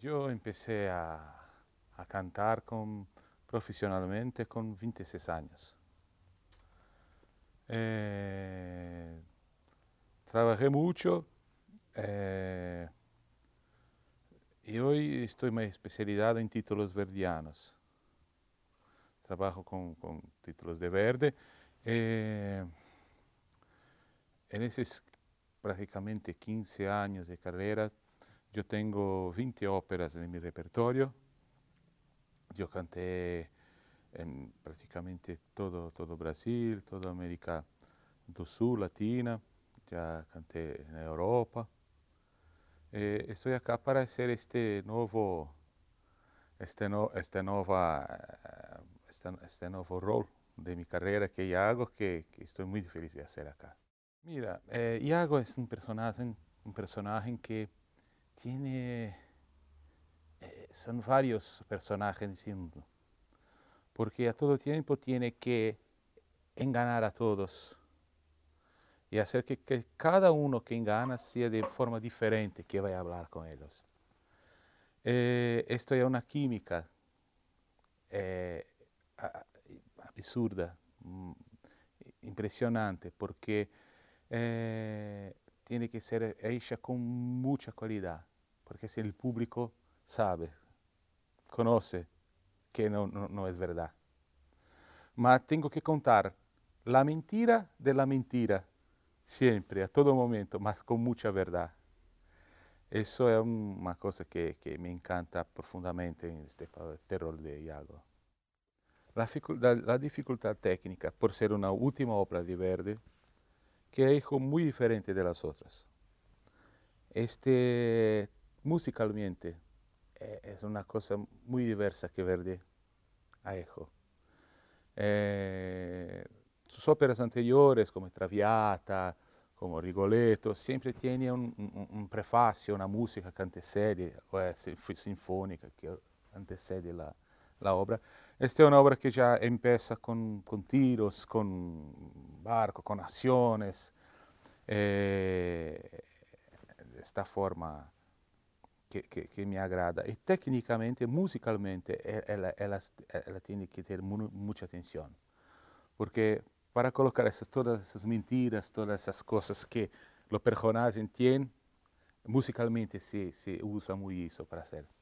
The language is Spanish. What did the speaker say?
Yo empecé a, cantar profesionalmente con 26 años. Eh, trabajé mucho eh, y hoy estoy más especializado en títulos verdianos. Trabajo con, títulos de verde. Eh, en esos prácticamente 15 años de carrera yo tengo 20 óperas en mi repertorio. Yo canté en prácticamente todo, todo Brasil, toda América del Sur, Latina. Ya canté en Europa. Eh, estoy acá para hacer este nuevo, este, no, este, nueva, este, nuevo rol de mi carrera que hago, que, estoy muy feliz de hacer acá. Mira, eh, Iago es un personaje, un personaje que tiene, eh, son varios personajes porque a todo tiempo tiene que enganar a todos y hacer que, cada uno que engana sea de forma diferente que vaya a hablar con ellos. Eh, esto es una química eh, absurda, mm, impresionante, porque tiene que ser hecha con mucha calidad porque si el público sabe, conoce que no, es verdad. pero tengo que contar la mentira de la mentira, siempre, a todo momento, mas con mucha verdad. Eso es una cosa que, me encanta profundamente en este, terror este de Iago. La, la, dificultad técnica, por ser una última obra de Verde, que es muy diferente de las otras. Este musicalmente eh, es una cosa muy diversa que Verde a hecho. Eh, sus óperas anteriores, como Traviata, como Rigoletto, siempre tiene un, prefacio, una música que antecede, o es sinfónica, que antecede la, obra. Esta es una obra que ya empieza con, con tiros, con barco, con acciones. Eh, de esta forma que, me agrada. Y técnicamente, musicalmente, ella, tiene que tener mucha atención. Porque para colocar esas, todas esas mentiras, todas esas cosas que los personajes tienen, musicalmente se, se usa muy eso para hacer.